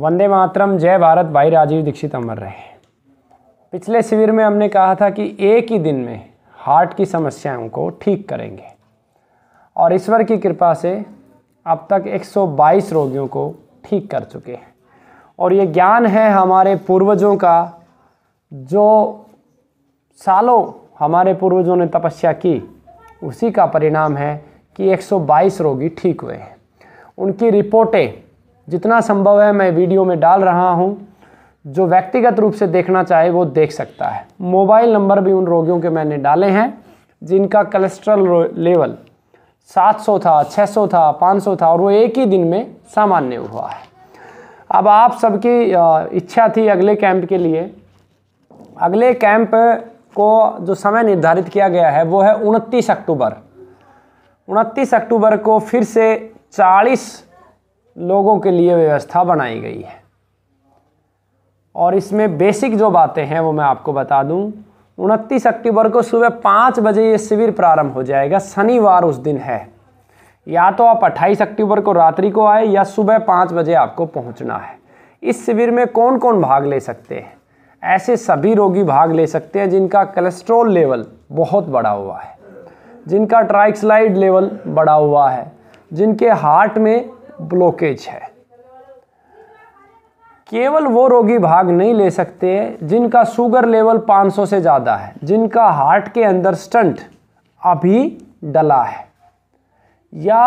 वंदे मातरम जय भारत भाई राजीव दीक्षित अमर रहे पिछले शिविर में हमने कहा था कि एक ही दिन में हार्ट की समस्याओं को ठीक करेंगे और ईश्वर की कृपा से अब तक 122 रोगियों को ठीक कर चुके हैं और ये ज्ञान है हमारे पूर्वजों का जो सालों हमारे पूर्वजों ने तपस्या की उसी का परिणाम है कि 122 रोगी ठीक हुए हैं उनकी रिपोर्टें जितना संभव है मैं वीडियो में डाल रहा हूँ जो व्यक्तिगत रूप से देखना चाहे वो देख सकता है मोबाइल नंबर भी उन रोगियों के मैंने डाले हैं जिनका कोलेस्ट्रॉल लेवल 700 था 600 था 500 था और वो एक ही दिन में सामान्य हुआ है अब आप सबकी इच्छा थी अगले कैंप के लिए अगले कैंप को जो समय निर्धारित किया गया है वो है उनतीस अक्टूबर उनतीस अक्टूबर को फिर से चालीस लोगों के लिए व्यवस्था बनाई गई है और इसमें बेसिक जो बातें हैं वो मैं आपको बता दूं उनतीस अक्टूबर को सुबह पाँच बजे ये शिविर प्रारंभ हो जाएगा शनिवार उस दिन है या तो आप 28 अक्टूबर को रात्रि को आए या सुबह पाँच बजे आपको पहुंचना है इस शिविर में कौन कौन भाग ले सकते हैं ऐसे सभी रोगी भाग ले सकते हैं जिनका कोलेस्ट्रॉल लेवल बहुत बड़ा हुआ है जिनका ट्राइक्सलाइड लेवल बढ़ा हुआ है जिनके हार्ट में ब्लॉकेज है केवल वो रोगी भाग नहीं ले सकते जिनका शुगर लेवल 500 से ज़्यादा है जिनका हार्ट के अंदर स्टंट अभी डला है या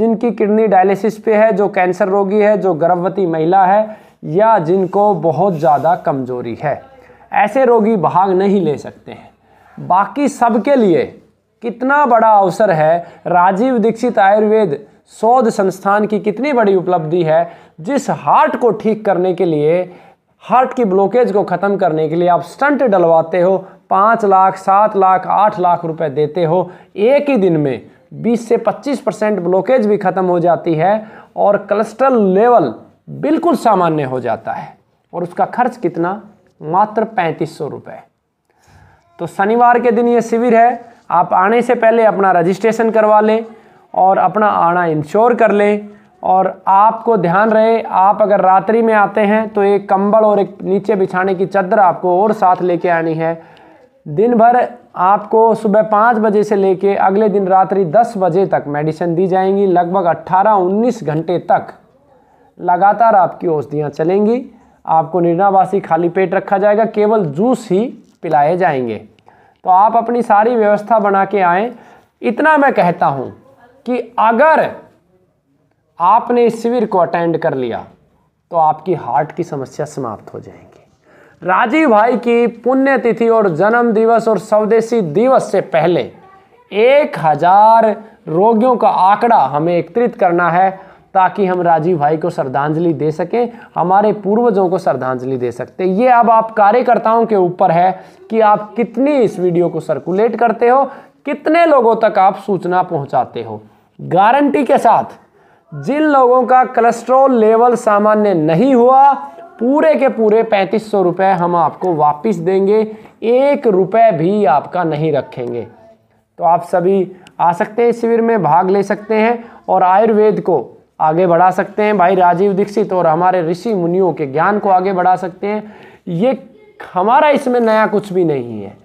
जिनकी किडनी डायलिसिस पे है जो कैंसर रोगी है जो गर्भवती महिला है या जिनको बहुत ज़्यादा कमजोरी है ऐसे रोगी भाग नहीं ले सकते हैं बाकी सबके लिए कितना बड़ा अवसर है राजीव दीक्षित आयुर्वेद शोध संस्थान की कितनी बड़ी उपलब्धि है जिस हार्ट को ठीक करने के लिए हार्ट की ब्लॉकेज को ख़त्म करने के लिए आप स्टंट डलवाते हो पाँच लाख सात लाख आठ लाख रुपए देते हो एक ही दिन में 20 से 25 परसेंट ब्लॉकेज भी ख़त्म हो जाती है और कलेस्ट्रल लेवल बिल्कुल सामान्य हो जाता है और उसका खर्च कितना मात्र पैंतीस सौ रुपये तो शनिवार के दिन ये शिविर है आप आने से पहले अपना रजिस्ट्रेशन करवा लें और अपना आना इंश्योर कर लें और आपको ध्यान रहे आप अगर रात्रि में आते हैं तो एक कंबल और एक नीचे बिछाने की चादर आपको और साथ लेके आनी है दिन भर आपको सुबह पाँच बजे से लेके अगले दिन रात्रि दस बजे तक मेडिसिन दी जाएंगी लगभग अट्ठारह उन्नीस घंटे तक लगातार आपकी औषधियाँ चलेंगी आपको निर्णावासी खाली पेट रखा जाएगा केवल जूस ही पिलाए जाएंगे तो आप अपनी सारी व्यवस्था बना के आएँ इतना मैं कहता हूँ कि अगर आपने इस शिविर को अटेंड कर लिया तो आपकी हार्ट की समस्या समाप्त हो जाएगी राजीव भाई की पुण्यतिथि और जन्म दिवस और स्वदेशी दिवस से पहले एक हजार रोगियों का आंकड़ा हमें एकत्रित करना है ताकि हम राजीव भाई को श्रद्धांजलि दे सकें हमारे पूर्वजों को श्रद्धांजलि दे सकते ये अब आप कार्यकर्ताओं के ऊपर है कि आप कितनी इस वीडियो को सर्कुलेट करते हो कितने लोगों तक आप सूचना पहुंचाते हो गारंटी के साथ जिन लोगों का कोलेस्ट्रॉल लेवल सामान्य नहीं हुआ पूरे के पूरे पैंतीस सौ रुपये हम आपको वापस देंगे एक रुपये भी आपका नहीं रखेंगे तो आप सभी आ सकते हैं शिविर में भाग ले सकते हैं और आयुर्वेद को आगे बढ़ा सकते हैं भाई राजीव दीक्षित और हमारे ऋषि मुनियों के ज्ञान को आगे बढ़ा सकते हैं ये हमारा इसमें नया कुछ भी नहीं है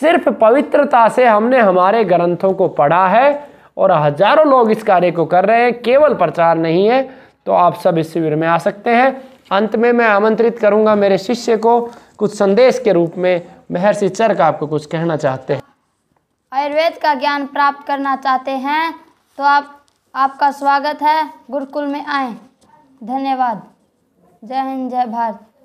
सिर्फ पवित्रता से हमने हमारे ग्रंथों को पढ़ा है और हजारों लोग इस कार्य को कर रहे हैं केवल प्रचार नहीं है तो आप सब इस शिविर में आ सकते हैं अंत में मैं आमंत्रित करूंगा मेरे शिष्य को कुछ संदेश के रूप में महर्षि चर्क आपको कुछ कहना चाहते हैं आयुर्वेद का ज्ञान प्राप्त करना चाहते हैं तो आप आपका स्वागत है गुरुकुल में आए धन्यवाद जय हिंद जय भारत